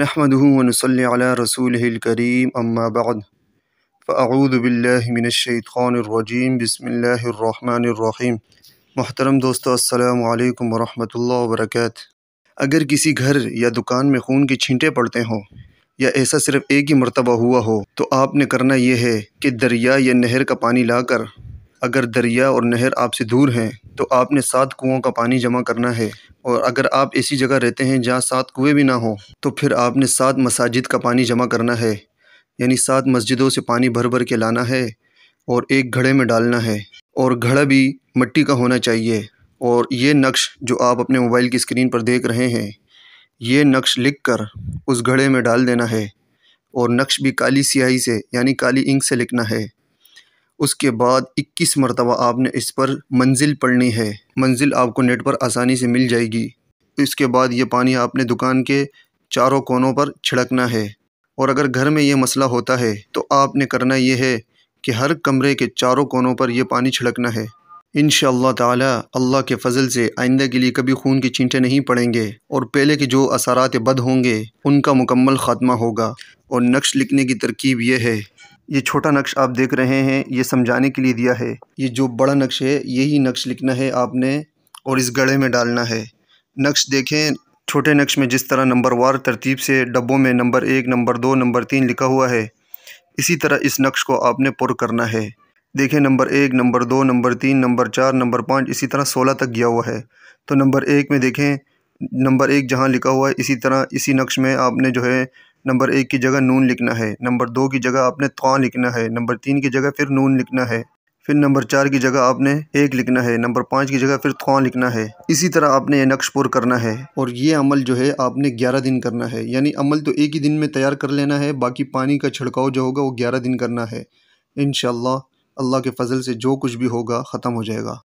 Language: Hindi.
नहमदूनसल करीम अम्माबाद फ़ाऊदबिल्लिनशैतरजीम बसमीम मोहतरम दोस्तों अल्लाम वरहमल वर्क अगर किसी घर या दुकान में खून की छींटे पड़ते हों या ऐसा सिर्फ़ एक ही मरतबा हुआ हो तो आपने करना यह है कि दरिया या नहर का पानी लाकर अगर दरिया और नहर आपसे दूर हैं तो आपने सात कुओं का पानी जमा करना है और अगर आप ऐसी जगह रहते हैं जहाँ सात कुएँ भी ना हों तो फिर आपने सात मसाजिद का पानी जमा करना है यानी सात मस्जिदों से पानी भर भर के लाना है और एक घड़े में डालना है और घड़ा भी मिट्टी का होना चाहिए और ये नक्श जो आप अपने मोबाइल की स्क्रीन पर देख रहे हैं ये नक्श लिख कर उस घड़े में डाल देना है और नक्श भी काली स्याही से यानी काली इंक से लिखना है उसके बाद इक्कीस मरतबा आपने इस पर मंजिल पढ़नी है मंजिल आपको नेट पर आसानी से मिल जाएगी इसके बाद ये पानी आपने दुकान के चारों कोनों पर छिड़कना है और अगर घर में ये मसला होता है तो आपने करना यह है कि हर कमरे के चारों कोनों पर यह पानी छिड़कना है इन शाह अल्लाह के फजल से आइंदा के लिए कभी खून की चींटे नहीं पड़ेंगे और पहले के जो असरात बद होंगे उनका मुकम्मल ख़ात्मा होगा और नक्श लिखने की तरकीब यह है ये छोटा नक्श आप देख रहे हैं ये समझाने के लिए दिया है ये जो बड़ा नक्श है यही नक्श लिखना है आपने और इस गड़े में डालना है नक्श देखें छोटे नक्श में जिस तरह नंबर वार तरतीब से डब्बों में नंबर एक नंबर दो नंबर तीन लिखा हुआ है इसी तरह इस नक्श को आपने पुर करना है देखें नंबर एक नंबर दो नंबर तीन नंबर चार नंबर पाँच इसी तरह सोलह तक गया हुआ है तो नंबर एक में देखें नंबर एक जहाँ लिखा हुआ है इसी तरह इसी नक्श में आपने जो है नंबर एक की जगह नून लिखना है नंबर दो की जगह आपने तवा लिखना है नंबर तीन की जगह फिर नून लिखना है फिर नंबर चार की जगह आपने एक लिखना है नंबर पाँच की जगह फिर ख्वा लिखना है इसी तरह आपने ये नक्श पुर करना है और ये अमल जो है आपने ग्यारह दिन करना है यानी अमल तो एक ही दिन में तैयार कर लेना है बाकी पानी का छिड़काव जो होगा वो ग्यारह दिन करना है इन अल्लाह के फ़ज़ल से जो कुछ भी होगा ख़त्म हो जाएगा